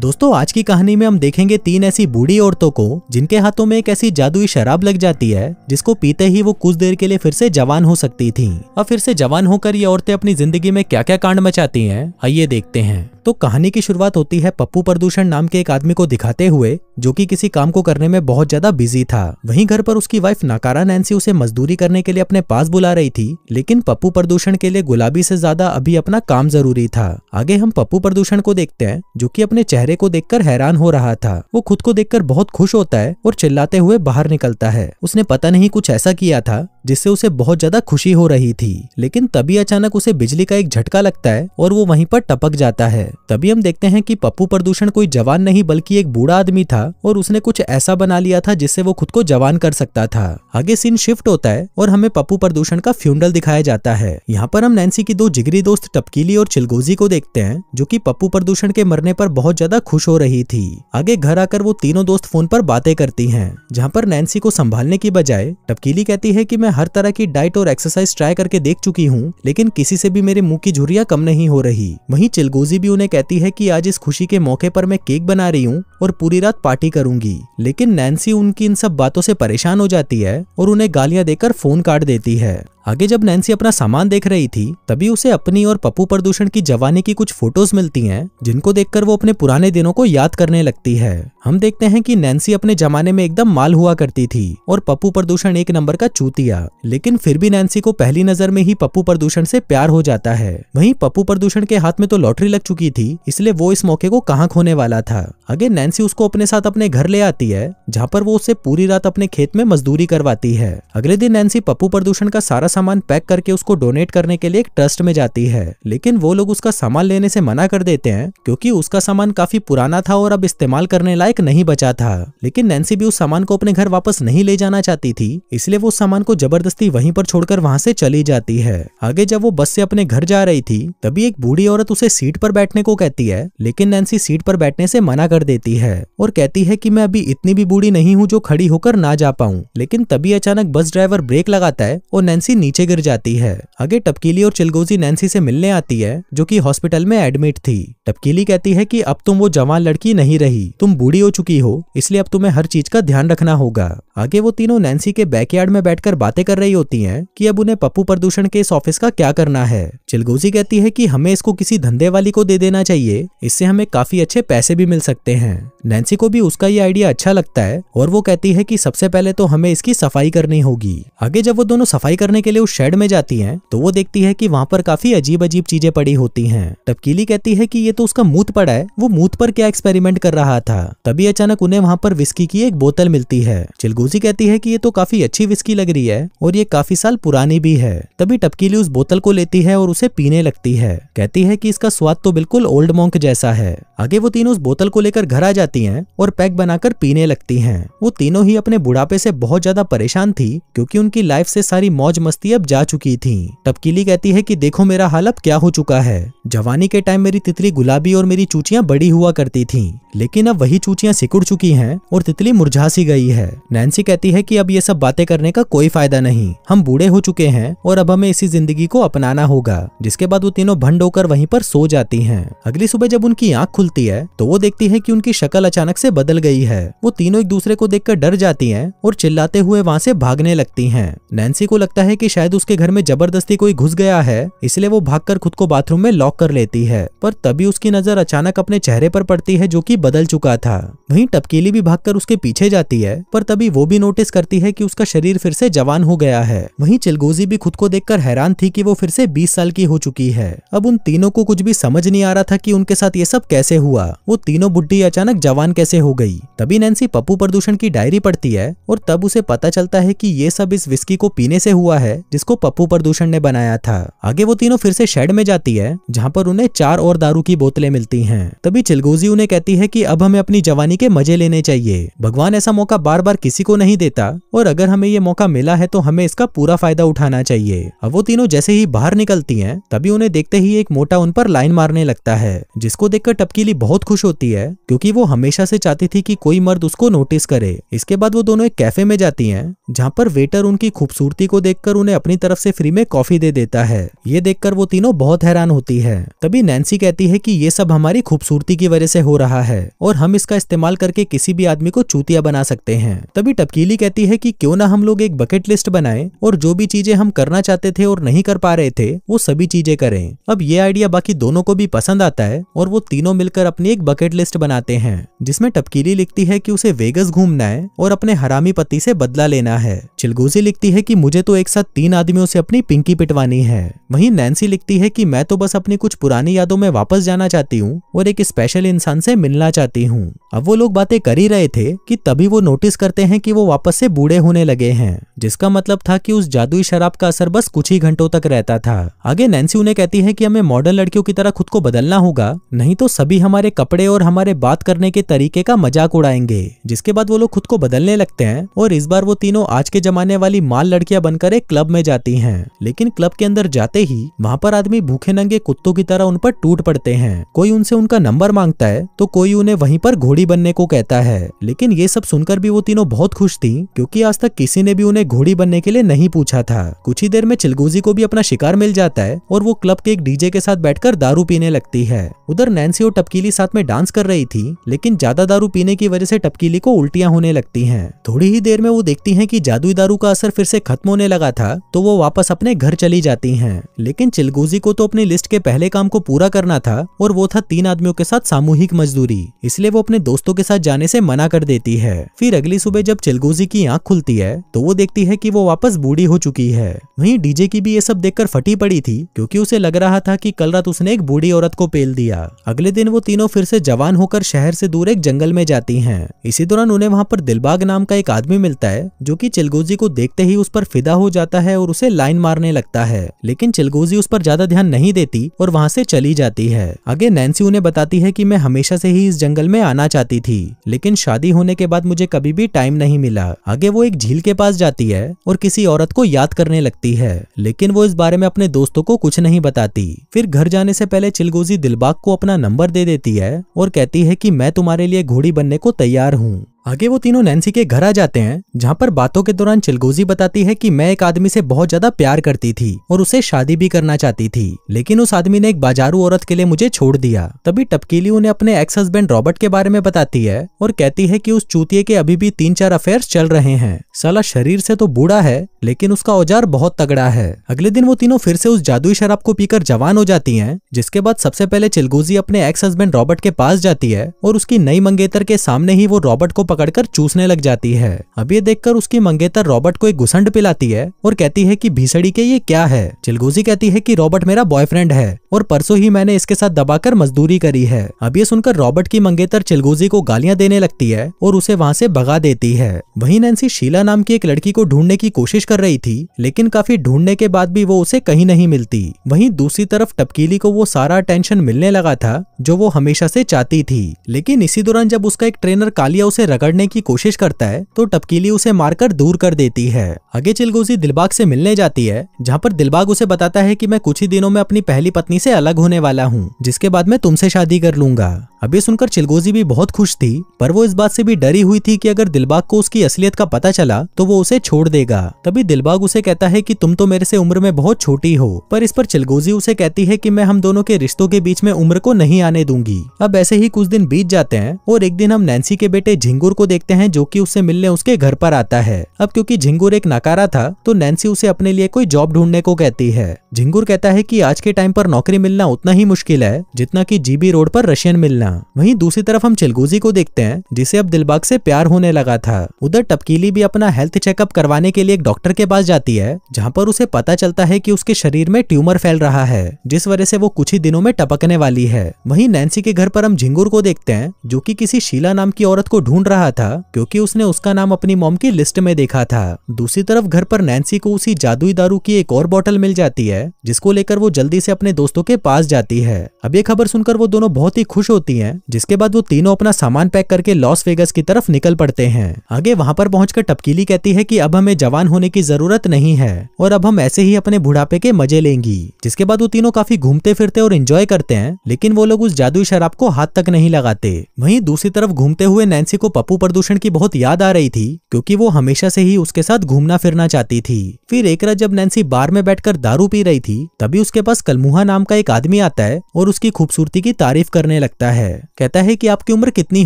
दोस्तों आज की कहानी में हम देखेंगे तीन ऐसी बूढ़ी औरतों को जिनके हाथों में एक ऐसी जादुई शराब लग जाती है जिसको पीते ही वो कुछ देर के लिए फिर से जवान हो सकती थी और फिर से जवान होकर ये औरतें अपनी जिंदगी में क्या क्या कांड मचाती है आइए देखते हैं तो कहानी की शुरुआत होती है पप्पू प्रदूषण नाम के एक आदमी को दिखाते हुए जो कि किसी काम को करने में बहुत ज्यादा बिजी था वहीं घर पर उसकी वाइफ नाकारा नैन्सी उसे मजदूरी करने के लिए अपने पास बुला रही थी लेकिन पप्पू प्रदूषण के लिए गुलाबी से ज्यादा अभी अपना काम जरूरी था आगे हम पप्पू प्रदूषण को देखते हैं जो की अपने चेहरे को देख हैरान हो रहा था वो खुद को देख बहुत खुश होता है और चिल्लाते हुए बाहर निकलता है उसने पता नहीं कुछ ऐसा किया था जिससे उसे बहुत ज्यादा खुशी हो रही थी लेकिन तभी अचानक उसे बिजली का एक झटका लगता है और वो वहीं पर टपक जाता है तभी हम देखते हैं कि पप्पू प्रदूषण कोई जवान नहीं बल्कि एक बूढ़ा आदमी था और उसने कुछ ऐसा बना लिया था जिससे वो खुद को जवान कर सकता था आगे सीन शिफ्ट होता है और हमें पप्पू प्रदूषण का फ्यूनरल दिखाया जाता है यहाँ पर हम नैन्सी की दो जिगरी दोस्त टपकीली और चिलगोजी को देखते हैं जो की पप्पू प्रदूषण के मरने पर बहुत ज्यादा खुश हो रही थी आगे घर आकर वो तीनों दोस्त फोन पर बातें करती है जहाँ पर नैन्सी को संभालने की बजाय टपकीली कहती है की मैं मैं हर तरह की डाइट और एक्सरसाइज ट्राई करके देख चुकी हूँ लेकिन किसी से भी मेरे मुंह की झुरिया कम नहीं हो रही वही चिलगोजी भी उन्हें कहती है की आज इस खुशी के मौके पर मैं केक बना रही हूँ और पूरी रात पार्टी करूंगी लेकिन नैन्सी उनकी इन सब बातों से परेशान हो जाती है और उन्हें गालियां देकर फोन काट देती है आगे जब नैन्सी अपना सामान देख रही थी तभी उसे अपनी और पप्पू प्रदूषण की जवानी की कुछ फोटोज मिलती हैं जिनको देखकर वो अपने पुराने दिनों को याद करने लगती है हम देखते हैं कि नैन्सी अपने जमाने में एकदम माल हुआ करती थी और पप्पू प्रदूषण एक नंबर का चूतिया लेकिन फिर भी नैन्सी को पहली नजर में ही पप्पू प्रदूषण से प्यार हो जाता है वही पप्पू प्रदूषण के हाथ में तो लॉटरी लग चुकी थी इसलिए वो इस मौके को कहाँ खोने वाला था आगे नैन्सी उसको अपने साथ अपने घर ले आती है जहाँ पर वो उसे पूरी रात अपने खेत में मजदूरी करवाती है अगले दिन नैन्सी पप्पू प्रदूषण का सारा सामान पैक करके उसको डोनेट करने के लिए एक ट्रस्ट में जाती है लेकिन वो लोग उसका सामान लेने से मना कर देते हैं क्योंकि उसका सामान काफी पुराना था और अब इस्तेमाल करने लायक नहीं बचा था लेकिन नैन्सी भी उस सामान को अपने घर वापस नहीं ले जाना चाहती थी इसलिए वो सामान को जबरदस्ती वहीं पर छोड़कर वहां से चली जाती है आगे जब वो बस से अपने घर जा रही थी तभी एक बूढ़ी औरत उसे सीट पर बैठने को कहती है लेकिन नैन्सी सीट पर बैठने से मना कर देती है और कहती है की मैं अभी इतनी भी बूढ़ी नहीं हूँ जो खड़ी होकर ना जा पाऊँ लेकिन तभी अचानक बस ड्राइवर ब्रेक लगाता है और नैन्सी नीचे गिर जाती है आगे टपकीली और चिलगोजी नैन्सी से मिलने आती है जो कि हॉस्पिटल में एडमिट थी टपकीली कहती है कि अब तुम वो जवान लड़की नहीं रही तुम बूढ़ी हो चुकी हो इसलिए अब तुम्हें हर चीज का ध्यान रखना होगा आगे वो तीनों नैन्सी के बैकयार्ड में बैठकर बातें कर रही होती हैं कि अब उन्हें पप्पू प्रदूषण के इस ऑफिस का क्या करना है चिलगोजी कहती है कि हमें इसको किसी धंधे वाली को दे देना चाहिए इससे हमें काफी अच्छे पैसे भी मिल सकते हैं नैन्सी को भी उसका ये आइडिया अच्छा लगता है और वो कहती है कि सबसे पहले तो हमें इसकी सफाई करनी होगी आगे जब वो दोनों सफाई करने के के लिए उस शेड में जाती है तो वो देखती है की वहाँ पर काफी अजीब अजीब चीजें पड़ी होती है तब कीली कहती है की ये तो उसका मूत पड़ा है वो मूत पर क्या एक्सपेरिमेंट कर रहा था तभी अचानक उन्हें वहाँ पर विस्की की एक बोतल मिलती है चिलगुजी कहती है की ये तो काफी अच्छी विस्की लग रही है और ये काफी साल पुरानी भी है तभी टपकीली उस बोतल को लेती है और उसे पीने लगती है कहती है कि इसका स्वाद तो बिल्कुल ओल्ड मॉन्क जैसा है आगे वो तीनों उस बोतल को लेकर घर आ जाती हैं और पैक बनाकर पीने लगती हैं। वो तीनों ही अपने बुढ़ापे से बहुत ज्यादा परेशान थी क्योंकि उनकी लाइफ से सारी मौज मस्ती दोस्ती अब जा चुकी थी टपकीली कहती है कि देखो मेरा हाल अब क्या हो चुका है जवानी के टाइम मेरी तितली गुलाबी और मेरी चूचियाँ बड़ी हुआ करती थी लेकिन अब वही चूचियाँ सिकुड़ चुकी हैं और तितली मुरझा सी गई है नैन्सी कहती है कि अब ये सब बातें करने का कोई फायदा नहीं हम बूढ़े हो चुके हैं और अब हमें इसी जिंदगी को अपनाना होगा जिसके बाद वो तीनों भंड होकर वही पर सो जाती है अगली सुबह जब उनकी आँख खुलती है तो वो देखती है की उनकी शक्ल अचानक से बदल गई है वो तीनों एक दूसरे को देखकर डर जाती हैं और चिल्लाते हुए वहाँ से भागने लगती हैं नैन्सी को लगता है कि शायद उसके घर में जबरदस्ती कोई घुस गया है इसलिए वो भागकर खुद को बाथरूम में लॉक कर लेती है पर तभी उसकी नजर अचानक अपने चेहरे पर पड़ती है जो की बदल चुका था वहीं टपकीली भी भागकर उसके पीछे जाती है पर तभी वो भी नोटिस करती है कि उसका शरीर फिर से जवान हो गया है वही चिलगोजी भी खुद को देख हैरान थी की वो फिर से बीस साल की हो चुकी है अब उन तीनों को कुछ भी समझ नहीं आ रहा था कि उनके साथ ये सब कैसे हुआ वो तीनों बुढ़ी अचानक जवान कैसे हो गई तभी नैन्सी पप्पू प्रदूषण की डायरी पढ़ती है और तब उसे पता चलता है की ये सब इस विस्की को पीने से हुआ है जिसको पप्पू प्रदूषण ने बनाया था आगे वो तीनों फिर से शेड में जाती है जहाँ पर उन्हें चार और दारू की बोतलें मिलती हैं तभी चिलगोजी उन्हें कहती है कि अब हमें अपनी जवानी के मजे लेने चाहिए भगवान ऐसा मौका बार बार किसी को नहीं देता और अगर हमें ये मौका मिला है तो हमें इसका पूरा फायदा उठाना चाहिए अब वो तीनों जैसे ही बाहर निकलती हैं तभी उन्हें देखते ही एक मोटा उन पर लाइन मारने लगता है जिसको देखकर टपकीली बहुत खुश होती है क्योंकि वो हमेशा से चाहती थी कि कोई मर्द उसको नोटिस करे इसके बाद वो दोनों एक कैफे में जाती है जहाँ पर वेटर उनकी खूबसूरती को देखकर उन्हें उन्हें अपनी तरफ से फ्री में कॉफी दे देता है ये देखकर वो तीनों बहुत हैरान होती है तभी नैन्सी कहती है की ये सब हमारी खूबसूरती की वजह से हो रहा है और हम इसका इस्तेमाल करके किसी भी आदमी को चूतिया बना सकते हैं तभी टपकीली कहती है की क्यों ना हम लोग एक बकेट लिस्ट बनाए और जो भी चीजें हम करना चाहते थे और नहीं कर पा रहे थे वो सभी चीजें करें अब ये आइडिया बाकी दोनों को भी पसंद आता है और वो तीनों मिलकर अपनी एक बकेट लिस्ट बनाते हैं जिसमें टपकीली लिखती है कि उसे वेगस घूमना है और अपने हरामी पति से बदला लेना है चिलगोजी लिखती है कि मुझे तो एक साथ तीन आदमियों से अपनी पिंकी पिटवानी है वहीं नैन्सी लिखती है कि मैं तो बस अपनी कुछ पुरानी यादों में वापस जाना चाहती हूँ और एक स्पेशल इंसान से मिलना चाहती हूँ अब वो लोग बातें कर ही रहे थे कि तभी वो नोटिस करते हैं कि वो वापस से बूढ़े होने लगे हैं जिसका मतलब था कि उस जादुई शराब का असर बस कुछ ही घंटों तक रहता था आगे नैन्सी उन्हें कहती है कि हमें मॉडर्न लड़कियों की तरह खुद को बदलना होगा नहीं तो सभी हमारे कपड़े और हमारे बात करने के तरीके का मजाक उड़ाएंगे जिसके बाद वो लोग खुद को बदलने लगते हैं और इस बार वो तीनों आज के जमाने वाली माल लड़कियां बनकर एक क्लब क्लब में जाती है लेकिन क्लब के अंदर जाते ही वहाँ पर आदमी भूखे नंगे कुत्तों की तरह उन पर टूट पड़ते हैं कोई उनसे उनका नंबर मांगता है तो कोई उन्हें वहीं पर घोड़ी बनने को कहता है लेकिन ये सब सुनकर भी वो तीनों बहुत खुश थी क्योंकि आज तक किसी ने भी उन्हें घोड़ी बनने के लिए नहीं पूछा था कुछ ही देर में चिलगोजी को भी अपना शिकार मिल जाता है और वो क्लब के एक डीजे के साथ बैठकर दारू पीने लगती है उधर नैन्सी और टपकीली साथ में डांस कर रही थी लेकिन ज्यादा दारू पीने की वजह से टपकीली को उल्टियां होने लगती है थोड़ी ही देर में वो देखती है की जादुई दारू का असर फिर से खत्म होने लगा था था तो वो वापस अपने घर चली जाती हैं लेकिन चिलगोजी को तो अपनी लिस्ट के पहले काम को पूरा करना था और वो था तीन आदमियों के साथ सामूहिक मजदूरी इसलिए वो अपने दोस्तों के साथ जाने से मना कर देती है फिर अगली सुबह जब चिलगोजी की आंख खुलती है तो वो देखती है की वो वापस बूढ़ी हो चुकी है वही डीजे की भी ये सब देखकर फटी पड़ी थी क्यूँकी उसे लग रहा था की कल रात उसने एक बूढ़ी औरत को पेल दिया अगले दिन वो तीनों फिर से जवान होकर शहर से दूर एक जंगल में जाती है इसी दौरान उन्हें वहाँ पर दिलबाग नाम का एक आदमी मिलता है जो की चिलगोजी को देखते ही उस पर फिदा हो जाता है जाता है और उसे लाइन मारने लगता है लेकिन चिलगोजी उस पर ज्यादा ध्यान नहीं देती और वहाँ से चली जाती है आगे नैन्सी उन्हें बताती है की मैं हमेशा से ही इस जंगल में आना चाहती थी लेकिन शादी होने के बाद मुझे कभी भी टाइम नहीं मिला आगे वो एक झील के पास जाती है और किसी औरत को याद करने लगती है लेकिन वो इस बारे में अपने दोस्तों को कुछ नहीं बताती फिर घर जाने से पहले चिलगोजी दिलबाग को अपना नंबर दे देती है और कहती है कि मैं तुम्हारे लिए घोड़ी बनने को तैयार हूँ आगे वो तीनों नैन्सी के घर आ जाते हैं जहाँ पर बातों के दौरान चिलगोजी बताती है कि मैं एक आदमी से बहुत ज्यादा प्यार करती थी और उसे शादी भी करना चाहती थी लेकिन उस आदमी ने एक बाजारू औरत के लिए मुझे छोड़ दिया तभी टपकीली उन्हें अपने एक्स हस्बैंड रॉबर्ट के बारे में बताती है और कहती है की उस चूतिये के अभी भी तीन चार अफेयर चल रहे हैं सला शरीर से तो बूढ़ा है लेकिन उसका औजार बहुत तगड़ा है अगले दिन वो तीनों फिर से उस जादुई शराब को पीकर जवान हो जाती है जिसके बाद सबसे पहले चिलगोजी अपने एक्स हस्बैंड रॉबर्ट के पास जाती है और उसकी नई मंगेतर के सामने ही वो रॉबर्ट को पकड़कर चूसने लग जाती है अब ये देखकर उसकी मंगेतर रॉबर्ट को एक घुसंड पिलाती है और कहती है कि भीसड़ी के ये क्या है चिलगोजी कहती है की रॉबर्ट मेरा बॉयफ्रेंड है और परसों ही मैंने इसके साथ दबाकर मजदूरी करी है अब ये सुनकर रॉबर्ट की मंगेतर चिलगोजी को गालियां देने लगती है और उसे वहाँ से भगा देती है वही नैन्सी शीला नाम की एक लड़की को ढूंढने की कोशिश कर रही थी लेकिन काफी ढूंढने के बाद भी वो उसे कहीं नहीं मिलती वही दूसरी तरफ टपकीली को वो सारा अटेंशन मिलने लगा था जो वो हमेशा से चाहती थी लेकिन इसी दौरान जब उसका एक ट्रेनर कालिया उसे पकड़ने की कोशिश करता है तो टपकीली उसे मारकर दूर कर देती है आगे चिलगोजी दिलबाग से मिलने जाती है जहाँ पर दिलबाग उसे बताता है की मैं कुछ ही दिनों में अपनी पहली पत्नी से अलग होने वाला हूँ जिसके बाद मैं तुमसे शादी कर लूंगा अब ये सुनकर चिलगोजी भी बहुत खुश थी पर वो इस बात से भी डरी हुई थी कि अगर दिलबाग को उसकी असलियत का पता चला तो वो उसे छोड़ देगा तभी दिलबाग उसे कहता है कि तुम तो मेरे से उम्र में बहुत छोटी हो पर इस पर चिलगोजी उसे कहती है कि मैं हम दोनों के रिश्तों के बीच में उम्र को नहीं आने दूंगी अब ऐसे ही कुछ दिन बीत जाते हैं और एक दिन हम नैन्सी के बेटे झिंगुर को देखते हैं जो की उससे मिलने उसके घर पर आता है अब क्योंकि झिंगुर एक नकारा था तो नैन्सी उसे अपने लिए कोई जॉब ढूंढने को कहती है झिंगुर कहता है की आज के टाइम पर नौकरी मिलना उतना ही मुश्किल है जितना की जीबी रोड पर रशियन मिलना गया वहीं दूसरी तरफ हम चिलगुजी को देखते हैं जिसे अब दिलबाग से प्यार होने लगा था उधर टपकीली भी अपना हेल्थ चेकअप करवाने के लिए एक डॉक्टर के पास जाती है जहाँ पर उसे पता चलता है की उसके शरीर में ट्यूमर फैल रहा है जिस वजह से वो कुछ ही दिनों में टपकने वाली है वही नैन्सी के घर पर हम झिंगुर को देखते हैं जो की किसी शीला नाम की औरत को ढूंढ रहा था क्योंकि उसने उसका नाम अपनी मोम की लिस्ट में देखा था दूसरी तरफ घर पर नैन्सी को उसी जादुई दारू की एक और बॉटल मिल जाती है जिसको लेकर वो जल्दी से अपने दोस्तों के पास जाती है अब ये खबर सुनकर वो दोनों बहुत ही खुश होती है है जिसके बाद वो तीनों अपना सामान पैक करके लॉस वेगस की तरफ निकल पड़ते हैं आगे वहाँ पर पहुंचकर टपकीली कहती है की अब हमें जवान होने की जरूरत नहीं है और अब हम ऐसे ही अपने बुढ़ापे के मजे लेंगी जिसके बाद वो तीनों काफी घूमते फिरते और एंजॉय करते हैं लेकिन वो लोग उस जादुई शराब को हाथ तक नहीं लगाते वहीं दूसरी तरफ घूमते हुए नैन्सी को पप्पू प्रदूषण की बहुत याद आ रही थी क्योंकि वो हमेशा से ही उसके साथ घूमना फिरना चाहती थी फिर एक रात जब नैन्सी बार में बैठकर दारू पी रही थी तभी उसके पास कलमुहा नाम का एक आदमी आता है और उसकी खूबसूरती की तारीफ करने लगता है है कहता है कि आपकी उम्र कितनी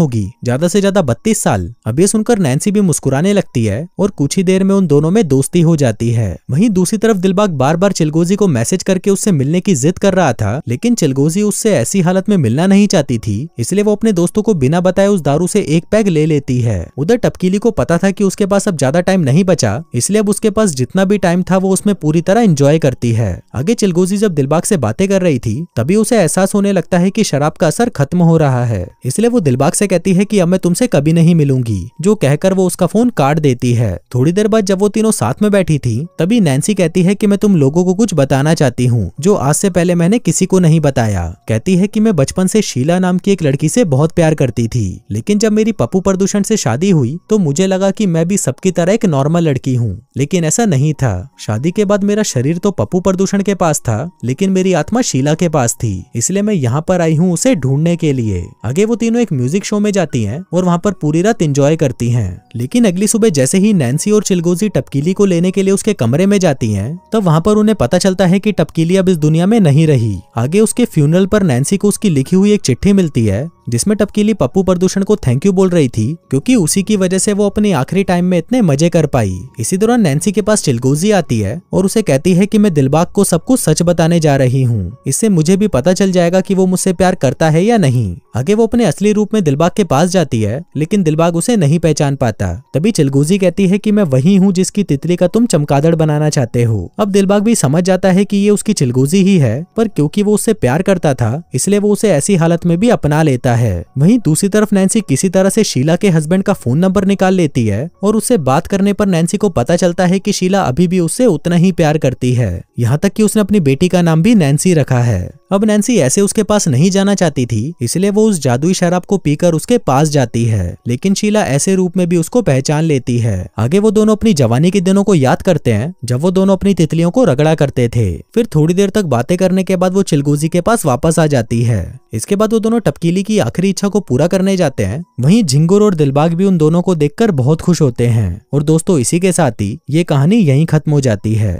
होगी ज्यादा से ज्यादा बत्तीस साल अब ये सुनकर नैन्सी भी मुस्कुराने लगती है और कुछ ही देर में उन दोनों में दोस्ती हो जाती है वहीं दूसरी तरफ दिलबाग बार बार चिलगोजी को मैसेज करके उससे मिलने की जिद कर रहा था लेकिन चिलगोजी उससे ऐसी हालत में मिलना नहीं चाहती थी इसलिए वो अपने दोस्तों को बिना बताए उस दारू से एक पैग ले लेती है उधर टपकीली को पता था कि उसके पास अब ज्यादा टाइम नहीं बचा इसलिए अब उसके पास जितना भी टाइम था वो उसमें पूरी तरह एंजॉय करती है आगे चिलगोजी जब दिलबाग से बातें कर रही थी तभी उसे एहसास होने लगता है की शराब का असर खत्म हो रहा है इसलिए वो दिलबाग से कहती है कि अब मैं तुमसे कभी नहीं मिलूंगी जो कहकर वो उसका फोन काट देती है थोड़ी देर बाद जब वो तीनों साथ में बैठी थी तभी नैन्सी कहती है की मैं तुम लोगों को कुछ बताना चाहती हूँ जो आज से पहले मैंने किसी को नहीं बताया कहती है की मैं बचपन से शीला नाम की एक लड़की से बहुत प्यार करती थी लेकिन जब मेरी पप्पू प्रदूषण से शादी हुई तो मुझे लगा की मैं भी सबकी तरह एक नॉर्मल लड़की हूँ लेकिन ऐसा नहीं था शादी के बाद मेरा शरीर तो पप्पू प्रदूषण के पास था लेकिन मेरी आत्मा शीला के पास थी इसलिए मैं यहाँ पर आई हूँ उसे ढूंढने के लिए लिए आगे वो तीनों एक म्यूजिक शो में जाती है और वहाँ पर पूरी रात इंजॉय करती है लेकिन अगली सुबह जैसे ही नैन्सी और चिलगोजी टपकीली को लेने के लिए उसके कमरे में जाती है तब वहाँ पर उन्हें पता चलता है की टपकीली अब इस दुनिया में नहीं रही आगे उसके फ्यूनरल पर नैन्सी को उसकी लिखी हुई एक चिट्ठी मिलती है जिसमें टपकीली पप्पू प्रदूषण को थैंक यू बोल रही थी क्योंकि उसी की वजह से वो अपने आखिरी टाइम में इतने मजे कर पाई इसी दौरान नैन्सी के पास चिलगोजी आती है और उसे कहती है कि मैं दिलबाग को सब कुछ सच बताने जा रही हूँ इससे मुझे भी पता चल जाएगा कि वो मुझसे प्यार करता है या नहीं आगे वो अपने असली रूप में दिलबाग के पास जाती है लेकिन दिलबाग उसे नहीं पहचान पाता तभी चिलगोजी कहती है की मैं वही हूँ जिसकी तितली का तुम चमकादड़ बनाना चाहते हो अब दिलबाग भी समझ जाता है की ये उसकी चिलगोजी ही है पर क्योंकि वो उससे प्यार करता था इसलिए वो उसे ऐसी हालत में भी अपना लेता है है वहीं दूसरी तरफ नैन्सी किसी तरह से शीला के हस्बैंड का फोन नंबर निकाल लेती है और उससे बात करने पर नैन्सी को पता चलता है कि शीला अभी भी उससे उतना ही प्यार करती है यहाँ तक कि उसने अपनी बेटी का नाम भी नैन्सी रखा है अब नैन्सी ऐसे उसके पास नहीं जाना चाहती थी इसलिए वो उस जादुई शराब को पीकर उसके पास जाती है लेकिन शीला ऐसे रूप में भी उसको पहचान लेती है आगे वो दोनों अपनी जवानी के दिनों को याद करते हैं जब वो दोनों अपनी तितलियों को रगड़ा करते थे फिर थोड़ी देर तक बातें करने के बाद वो चिलगोजी के पास वापस आ जाती है इसके बाद वो दोनों टपकीली की आखिरी इच्छा को पूरा करने जाते हैं वहीं झिंगुर और दिलबाग भी उन दोनों को देखकर बहुत खुश होते हैं और दोस्तों इसी के साथ ही ये कहानी यहीं खत्म हो जाती है